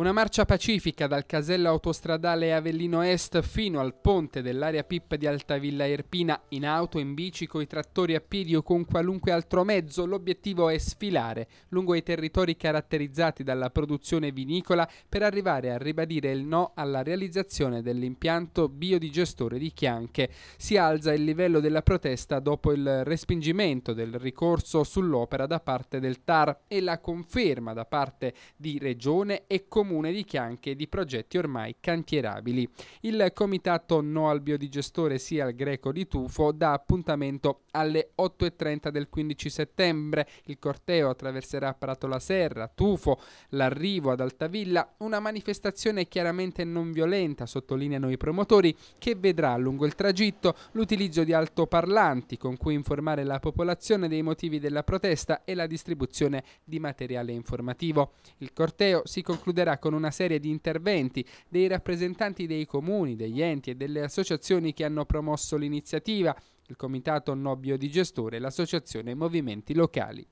Una marcia pacifica dal casello autostradale Avellino Est fino al ponte dell'area PIP di Altavilla Erpina, in auto, in bici, coi trattori a piedi o con qualunque altro mezzo, l'obiettivo è sfilare lungo i territori caratterizzati dalla produzione vinicola per arrivare a ribadire il no alla realizzazione dell'impianto biodigestore di Chianche. Si alza il livello della protesta dopo il respingimento del ricorso sull'opera da parte del TAR e la conferma da parte di Regione e Comune comune di Chianche di progetti ormai cantierabili. Il comitato no al biodigestore sia al greco di Tufo dà appuntamento alle 8.30 del 15 settembre. Il corteo attraverserà Pratola Serra, Tufo, l'arrivo ad Altavilla, una manifestazione chiaramente non violenta, sottolineano i promotori, che vedrà lungo il tragitto l'utilizzo di altoparlanti con cui informare la popolazione dei motivi della protesta e la distribuzione di materiale informativo. Il corteo si concluderà tutela con una serie di interventi dei rappresentanti dei comuni, degli enti e delle associazioni che hanno promosso l'iniziativa, il Comitato No Biodigestore e l'Associazione Movimenti Locali.